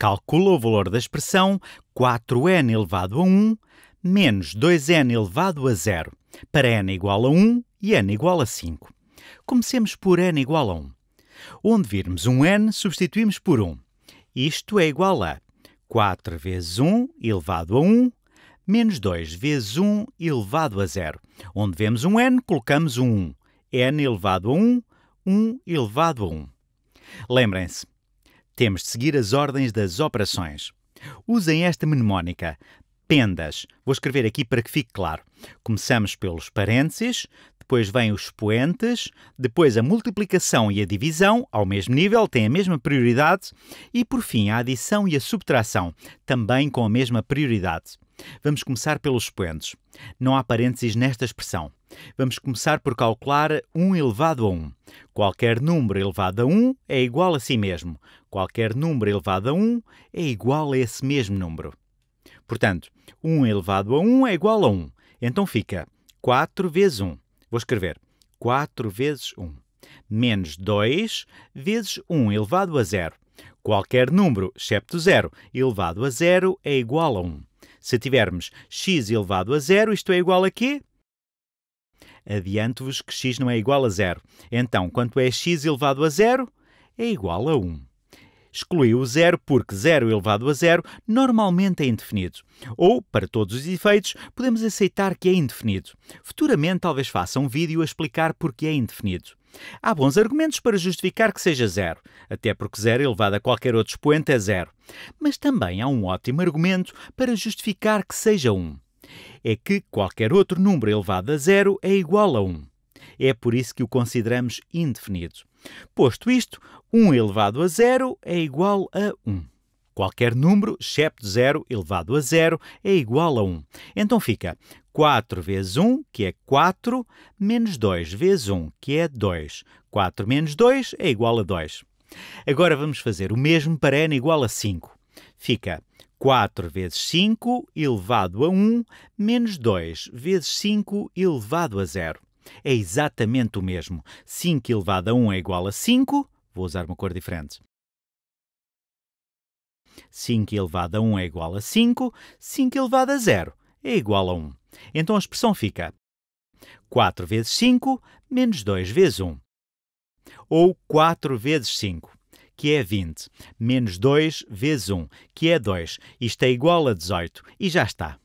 Calcula o valor da expressão 4n elevado a 1 menos 2n elevado a 0 para n igual a 1 e n igual a 5. Comecemos por n igual a 1. Onde virmos um n, substituímos por 1. Isto é igual a 4 vezes 1 elevado a 1 menos 2 vezes 1 elevado a 0. Onde vemos um n, colocamos um 1. n elevado a 1, 1 elevado a 1. Lembrem-se, temos de seguir as ordens das operações. Usem esta mnemónica. Pendas. Vou escrever aqui para que fique claro. Começamos pelos parênteses, depois vêm os expoentes, depois a multiplicação e a divisão, ao mesmo nível, têm a mesma prioridade, e por fim a adição e a subtração, também com a mesma prioridade. Vamos começar pelos expoentes. Não há parênteses nesta expressão. Vamos começar por calcular 1 elevado a 1. Qualquer número elevado a 1 é igual a si mesmo. Qualquer número elevado a 1 é igual a esse mesmo número. Portanto, 1 elevado a 1 é igual a 1. Então fica 4 vezes 1. Vou escrever 4 vezes 1 menos 2 vezes 1 elevado a zero. Qualquer número, excepto zero, elevado a zero é igual a 1. Se tivermos x elevado a zero, isto é igual a quê? Adianto-vos que x não é igual a zero. Então, quanto é x elevado a zero? É igual a 1. Exclui o zero porque zero elevado a zero normalmente é indefinido. Ou, para todos os efeitos, podemos aceitar que é indefinido. Futuramente talvez faça um vídeo a explicar porque é indefinido. Há bons argumentos para justificar que seja zero, até porque zero elevado a qualquer outro expoente é zero. Mas também há um ótimo argumento para justificar que seja um. É que qualquer outro número elevado a zero é igual a um. É por isso que o consideramos indefinido. Posto isto, 1 elevado a zero é igual a 1. Qualquer número, excepto 0 elevado a 0, é igual a 1. Então fica 4 vezes 1, que é 4, menos 2 vezes 1, que é 2. 4 menos 2 é igual a 2. Agora vamos fazer o mesmo para n igual a 5. Fica 4 vezes 5 elevado a 1, menos 2 vezes 5 elevado a 0 é exatamente o mesmo. 5 elevado a 1 é igual a 5. Vou usar uma cor diferente. 5 elevado a 1 é igual a 5. 5 elevado a 0 é igual a 1. Então a expressão fica 4 vezes 5 menos 2 vezes 1. Ou 4 vezes 5 que é 20, menos 2 vezes 1, que é 2. Isto é igual a 18 e já está.